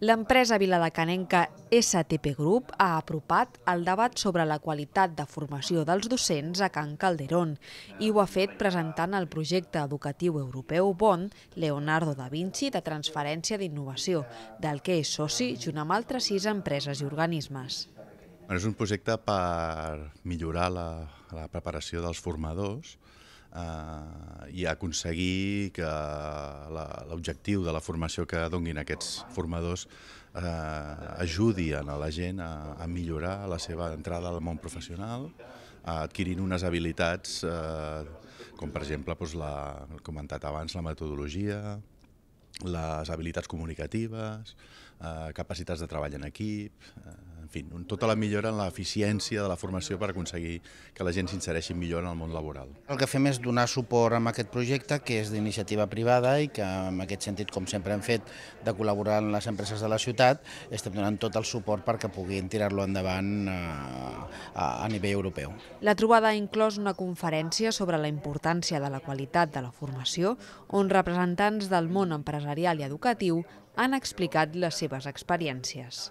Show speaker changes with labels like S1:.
S1: L'empresa viladecanenca STP Group ha apropat el debat sobre la qualitat de formació dels docents a Can Calderón i ho ha fet presentant el projecte educatiu europeu BON Leonardo da Vinci de transferència d'innovació, del que és soci junt amb altres sis empreses i organismes.
S2: És un projecte per millorar la, la preparació dels formadors, eh, i aconseguir que l'objectiu de la formació que donguin aquests formadors eh, ajudi a la gent a, a millorar la seva entrada al món professional, adquirint unes habilitats eh, com per exemple doncs la, comentat abans la metodologia, les habilitats comunicatives, eh, capacitats de treball en equip, eh, en fi, tota la millora en l'eficiència de la formació per aconseguir que la gent s'insereixi millor en el món laboral.
S3: El que fem és donar suport a aquest projecte, que és d'iniciativa privada i que en aquest sentit, com sempre hem fet, de col·laborar amb les empreses de la ciutat, estem donant tot el suport perquè puguin tirar-lo endavant a, eh, a, a nivell europeu.
S1: La trobada ha inclòs una conferència sobre la importància de la qualitat de la formació, on representants del món empresarial empresarial i educatiu han explicat les seves experiències.